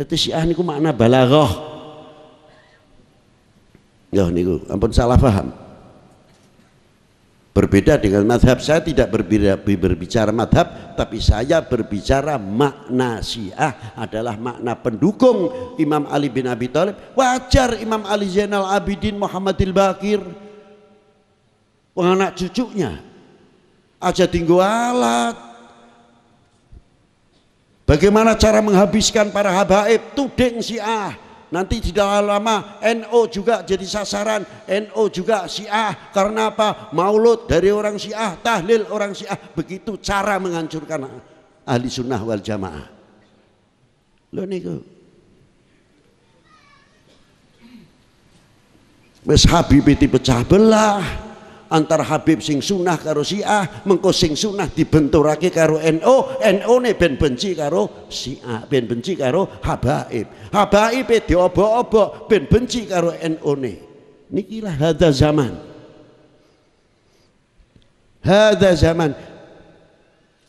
Jadi Syiah niku makna balaghah. Ya niku, ampun salah paham. Berbeda dengan madhab saya tidak berbeda, berbicara madhab tapi saya berbicara makna syiah adalah makna pendukung Imam Ali bin Abi Thalib wajar Imam Ali Zainal Abidin Muhammadil Bakir anak cucunya aja tinggal alat Bagaimana cara menghabiskan para habaib tuding si syiah Nanti tidak lama NO juga jadi sasaran NO juga si syiah Karena apa? Maulud dari orang si syiah Tahlil orang si syiah Begitu cara menghancurkan ahli sunnah wal jamaah Loh niku Mas Habib pecah belah Antar Habib sing sunnah karo Syiah mengko sing sunah dibenturake karo NO NO ne ben benci karo Syiah ben benci karo Habaib Habaib e diobok-obok ben benci karo NO ne niki lah hada zaman hada zaman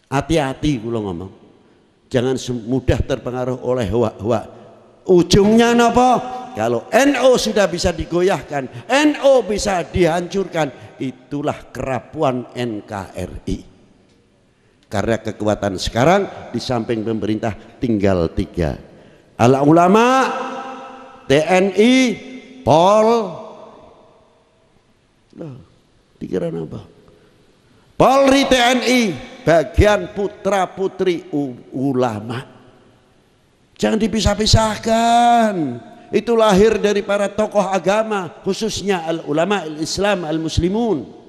hati-hati kula ngomong jangan mudah terpengaruh oleh hawa-hawa ujungnya napa kalau NO sudah bisa digoyahkan, NO bisa dihancurkan, itulah kerapuan NKRI. Karena kekuatan sekarang di samping pemerintah tinggal tiga. Ala ulama, TNI, Pol, loh, pikiran apa? Polri TNI bagian putra putri ulama. Jangan dipisah-pisahkan itu lahir dari para tokoh agama khususnya al ulama al Islam al muslimun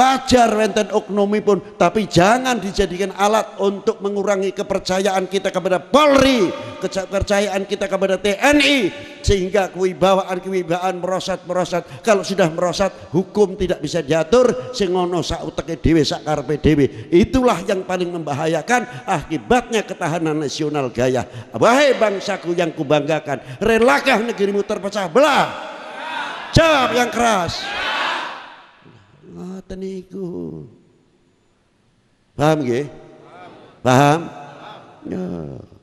Wajar wenten oknumi pun, tapi jangan dijadikan alat untuk mengurangi kepercayaan kita kepada Polri, kepercayaan kita kepada TNI, sehingga kewibawaan-kewibawaan merosot-merosot. Kalau sudah merosot, hukum tidak bisa diatur, singono sauteke dewe sakarpe dewe. Itulah yang paling membahayakan akibatnya ketahanan nasional gaya. Wahai bangsaku yang kubanggakan, relakah negerimu terpecah belah? Jawab yang keras ngoten niku. Paham nggih? Paham? Paham? Ya.